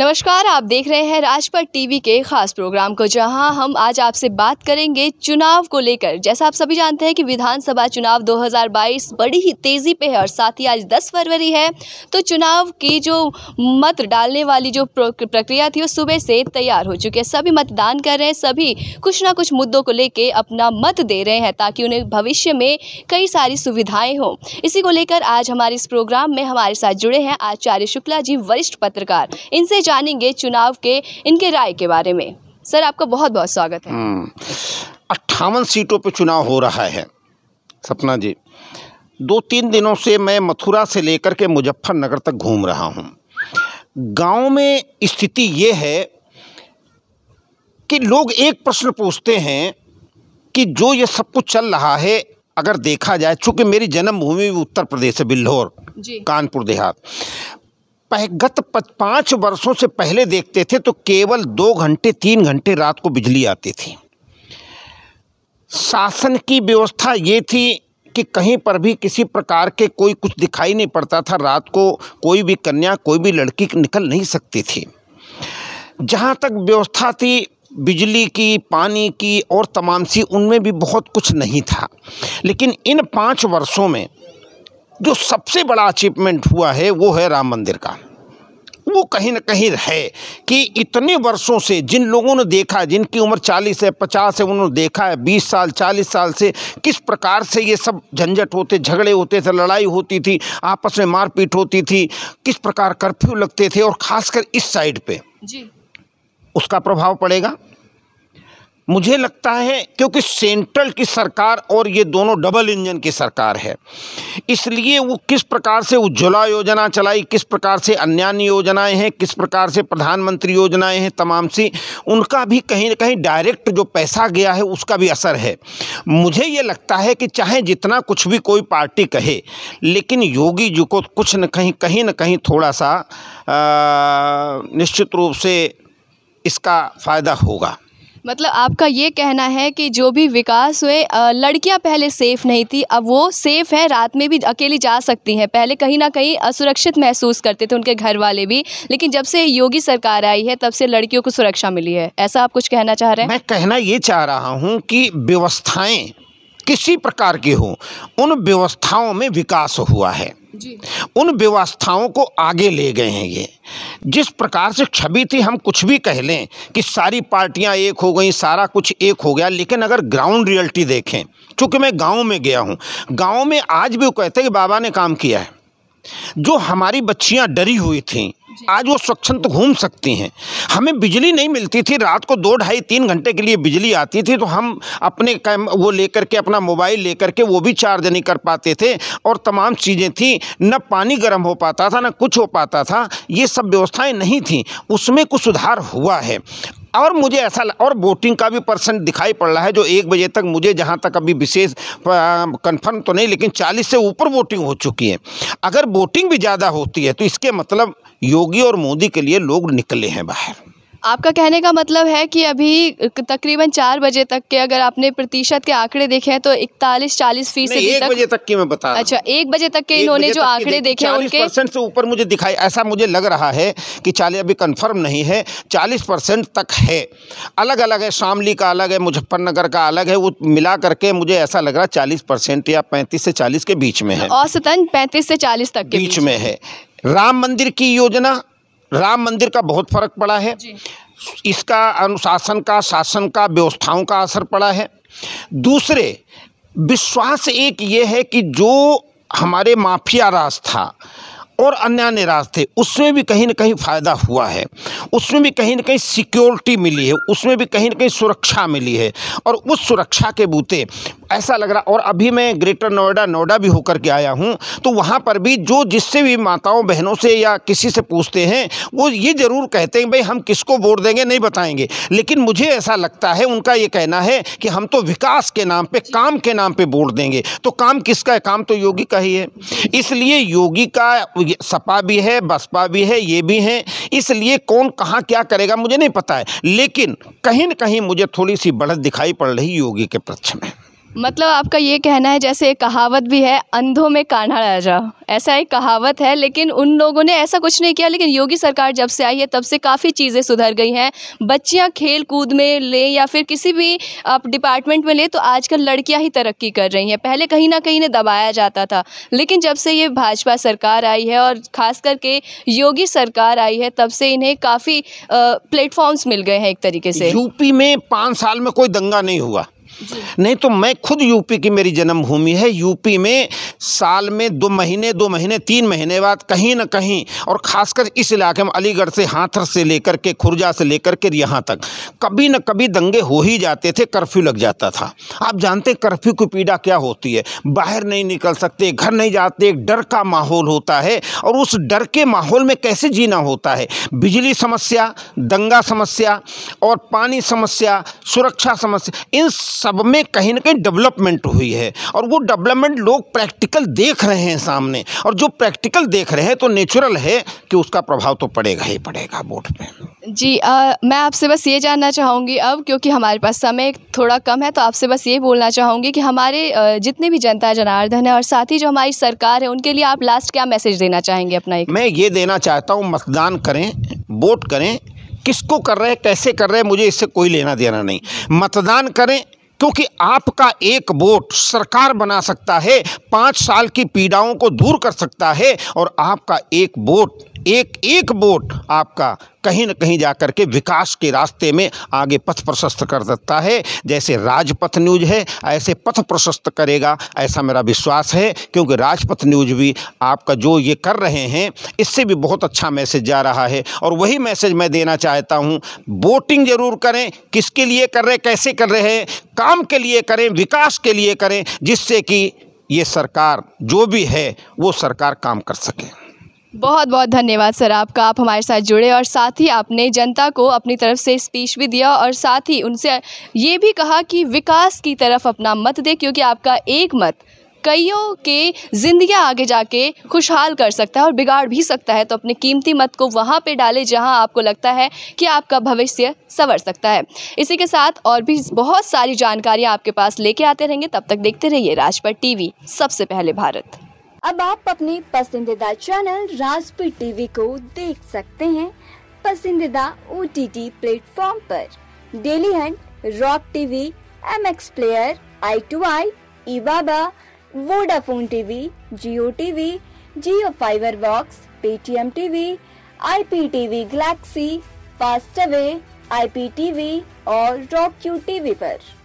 नमस्कार आप देख रहे हैं राजपथ टीवी के खास प्रोग्राम को जहां हम आज आपसे बात करेंगे चुनाव को लेकर जैसा आप सभी जानते हैं कि विधानसभा चुनाव 2022 बड़ी ही तेज़ी पे है और साथ ही आज 10 फरवरी है तो चुनाव की जो मत डालने वाली जो प्रक्रिया थी वो सुबह से तैयार हो चुकी है सभी मतदान कर रहे हैं सभी कुछ ना कुछ मुद्दों को लेकर अपना मत दे रहे हैं ताकि उन्हें भविष्य में कई सारी सुविधाएं हों इसी को लेकर आज हमारे इस प्रोग्राम में हमारे साथ जुड़े हैं आचार्य शुक्ला जी वरिष्ठ पत्रकार इनसे जानेंगे चुनाव के इनके राय के बारे में सर आपका बहुत बहुत स्वागत है हम्म। अट्ठावन सीटों पर चुनाव हो रहा है सपना जी दो तीन दिनों से मैं मथुरा से लेकर के मुजफ्फरनगर तक घूम रहा हूँ गांव में स्थिति ये है कि लोग एक प्रश्न पूछते हैं कि जो ये सब कुछ चल रहा है अगर देखा जाए चूँकि मेरी जन्मभूमि उत्तर प्रदेश है बिल्लोर कानपुर देहात पह, गत पाँच वर्षों से पहले देखते थे तो केवल दो घंटे तीन घंटे रात को बिजली आती थी शासन की व्यवस्था ये थी कि कहीं पर भी किसी प्रकार के कोई कुछ दिखाई नहीं पड़ता था रात को कोई भी कन्या कोई भी लड़की निकल नहीं सकती थी जहाँ तक व्यवस्था थी बिजली की पानी की और तमाम सी उनमें भी बहुत कुछ नहीं था लेकिन इन पाँच वर्षों में जो सबसे बड़ा अचीवमेंट हुआ है वो है राम मंदिर का वो कहीं ना कहीं है कि इतने वर्षों से जिन लोगों ने देखा जिनकी उम्र 40 है 50 है उन्होंने देखा है 20 साल 40 साल से किस प्रकार से ये सब झंझट होते झगड़े होते थे लड़ाई होती थी आपस में मारपीट होती थी किस प्रकार कर्फ्यू लगते थे और खासकर इस साइड पे जी उसका प्रभाव पड़ेगा मुझे लगता है क्योंकि सेंट्रल की सरकार और ये दोनों डबल इंजन की सरकार है इसलिए वो किस प्रकार से उज्ज्वला योजना चलाई किस प्रकार से अन्यान्य योजनाएं हैं किस प्रकार से प्रधानमंत्री योजनाएं हैं तमाम सी उनका भी कहीं ना कहीं डायरेक्ट जो पैसा गया है उसका भी असर है मुझे ये लगता है कि चाहे जितना कुछ भी कोई पार्टी कहे लेकिन योगी जी को कुछ न कहीं कहीं न कहीं थोड़ा सा आ, निश्चित रूप से इसका फ़ायदा होगा मतलब आपका ये कहना है कि जो भी विकास हुए लड़कियां पहले सेफ़ नहीं थी अब वो सेफ़ है रात में भी अकेली जा सकती हैं पहले कहीं ना कहीं असुरक्षित महसूस करते थे उनके घर वाले भी लेकिन जब से योगी सरकार आई है तब से लड़कियों को सुरक्षा मिली है ऐसा आप कुछ कहना चाह रहे हैं मैं कहना ये चाह रहा हूँ कि व्यवस्थाएँ किसी प्रकार की हो उन व्यवस्थाओं में विकास हुआ है जी। उन व्यवस्थाओं को आगे ले गए हैं ये जिस प्रकार से छवि थी हम कुछ भी कह लें कि सारी पार्टियां एक हो गई सारा कुछ एक हो गया लेकिन अगर ग्राउंड रियलिटी देखें चूंकि मैं गांव में गया हूं गांव में आज भी वो कहते हैं कि बाबा ने काम किया है जो हमारी बच्चियां डरी हुई थीं आज वो स्वच्छंद घूम सकती हैं हमें बिजली नहीं मिलती थी रात को दो ढाई तीन घंटे के लिए बिजली आती थी तो हम अपने कैम वो लेकर के अपना मोबाइल लेकर के वो भी चार्ज नहीं कर पाते थे और तमाम चीज़ें थी न पानी गर्म हो पाता था न कुछ हो पाता था ये सब व्यवस्थाएँ नहीं थी उसमें कुछ सुधार हुआ है और मुझे ऐसा और वोटिंग का भी परसेंट दिखाई पड़ रहा है जो एक बजे तक मुझे जहाँ तक अभी विशेष कन्फर्म तो नहीं लेकिन चालीस से ऊपर वोटिंग हो चुकी है अगर वोटिंग भी ज़्यादा होती है तो इसके मतलब योगी और मोदी के लिए लोग निकले हैं बाहर आपका कहने का मतलब है कि अभी तकरीबन चार बजे तक के अगर आपने प्रतिशत के आंकड़े देखे हैं तो इकतालीस चालीस फीसदी एक बजे तक की मैं बता अच्छा एक बजे तक के इन्होंने जो आंकड़े देखे हैं उनके परसेंट से ऊपर मुझे दिखाई ऐसा मुझे लग रहा है कि चालीस अभी कन्फर्म नहीं है चालीस परसेंट तक है अलग अलग है शामली का अलग है मुजफ्फरनगर का अलग है वो मिला करके मुझे ऐसा लग रहा है चालीस परसेंट या पैंतीस से चालीस के बीच में है औसतन पैंतीस से चालीस तक के बीच में है राम मंदिर की योजना राम मंदिर का बहुत फर्क पड़ा है इसका अनुशासन का शासन का व्यवस्थाओं का असर पड़ा है दूसरे विश्वास एक ये है कि जो हमारे माफिया राज था और अन्य अन्य रास्ते उसमें भी कहीं ना कहीं फ़ायदा हुआ है उसमें भी कहीं ना कहीं सिक्योरिटी मिली है उसमें भी कहीं ना कहीं सुरक्षा मिली है और उस सुरक्षा के बूते ऐसा लग रहा और अभी मैं ग्रेटर नोएडा नोएडा भी होकर के आया हूँ तो वहाँ पर भी जो जिससे भी माताओं बहनों से या किसी से पूछते हैं वो ये ज़रूर कहते हैं भाई हम किसको वोट देंगे नहीं बताएंगे लेकिन मुझे ऐसा लगता है उनका ये कहना है कि हम तो विकास के नाम पे काम के नाम पे वोट देंगे तो काम किसका है काम तो योगी का ही है इसलिए योगी का सपा भी है बसपा भी है ये भी हैं इसलिए कौन कहाँ क्या करेगा मुझे नहीं पता है लेकिन कहीं न कहीं मुझे थोड़ी सी बढ़त दिखाई पड़ रही योगी के पक्ष में मतलब आपका ये कहना है जैसे एक कहावत भी है अंधों में कान्हा राजा ऐसा एक कहावत है लेकिन उन लोगों ने ऐसा कुछ नहीं किया लेकिन योगी सरकार जब से आई है तब से काफ़ी चीज़ें सुधर गई हैं बच्चियां खेल कूद में लें या फिर किसी भी आप डिपार्टमेंट में लें तो आजकल लड़कियां ही तरक्की कर रही हैं पहले कहीं ना कहीं इन्हें दबाया जाता था लेकिन जब से ये भाजपा सरकार आई है और ख़ास करके योगी सरकार आई है तब से इन्हें काफ़ी प्लेटफॉर्म्स मिल गए हैं एक तरीके से यूपी में पाँच साल में कोई दंगा नहीं हुआ नहीं तो मैं खुद यूपी की मेरी जन्मभूमि है यूपी में साल में दो महीने दो महीने तीन महीने बाद कहीं ना कहीं और खासकर इस इलाके में अलीगढ़ से हाथर से लेकर के खुर्जा से लेकर के यहाँ तक कभी न कभी दंगे हो ही जाते थे कर्फ्यू लग जाता था आप जानते कर्फ्यू की पीड़ा क्या होती है बाहर नहीं निकल सकते घर नहीं जाते एक डर का माहौल होता है और उस डर के माहौल में कैसे जीना होता है बिजली समस्या दंगा समस्या और पानी समस्या सुरक्षा समस्या इन सब में कहीं ना कहीं डेवलपमेंट हुई है और वो डेवलपमेंट लोग प्रैक्टिकल देख रहे हैं सामने और जो प्रैक्टिकल देख रहे हैं तो नेचुरल है कि उसका प्रभाव तो पड़ेगा ही पड़ेगा वोट पे जी आ, मैं आपसे बस ये जानना चाहूँगी अब क्योंकि हमारे पास समय थोड़ा कम है तो आपसे बस ये बोलना चाहूँगी कि हमारे जितने भी जनता जनार्दन है और साथ ही जो हमारी सरकार है उनके लिए आप लास्ट क्या मैसेज देना चाहेंगे अपना एक मैं ये देना चाहता हूँ मतदान करें वोट करें किसको कर रहे हैं कैसे कर रहे हैं मुझे इससे कोई लेना देना नहीं मतदान करें क्योंकि आपका एक वोट सरकार बना सकता है पाँच साल की पीड़ाओं को दूर कर सकता है और आपका एक वोट एक एक वोट आपका कहीं ना कहीं जा कर के विकास के रास्ते में आगे पथ प्रशस्त कर देता है जैसे राजपथ न्यूज है ऐसे पथ प्रशस्त करेगा ऐसा मेरा विश्वास है क्योंकि राजपथ न्यूज भी आपका जो ये कर रहे हैं इससे भी बहुत अच्छा मैसेज जा रहा है और वही मैसेज मैं देना चाहता हूँ वोटिंग जरूर करें किसके लिए कर रहे कैसे कर रहे हैं काम के लिए करें विकास के लिए करें जिससे कि ये सरकार जो भी है वो सरकार काम कर सके बहुत बहुत धन्यवाद सर आपका आप हमारे साथ जुड़े और साथ ही आपने जनता को अपनी तरफ से स्पीच भी दिया और साथ ही उनसे ये भी कहा कि विकास की तरफ अपना मत दे क्योंकि आपका एक मत कईयों के ज़िंदगी आगे जाके खुशहाल कर सकता है और बिगाड़ भी सकता है तो अपने कीमती मत को वहाँ पे डालें जहाँ आपको लगता है कि आपका भविष्य संवर सकता है इसी के साथ और भी बहुत सारी जानकारियाँ आपके पास लेके आते रहेंगे तब तक देखते रहिए राजपथ टीवी सबसे पहले भारत अब आप अपने पसंदीदा चैनल राजपी टीवी को देख सकते हैं पसंदीदा ओ टी टी प्लेटफॉर्म पर Dailyhunt Rock TV M X Player I two I E बाबा Vodafone TV Jio TV Jio Fiber Box Paytm TV I P TV Galaxy Fastway I P TV और Rock Q TV आरोप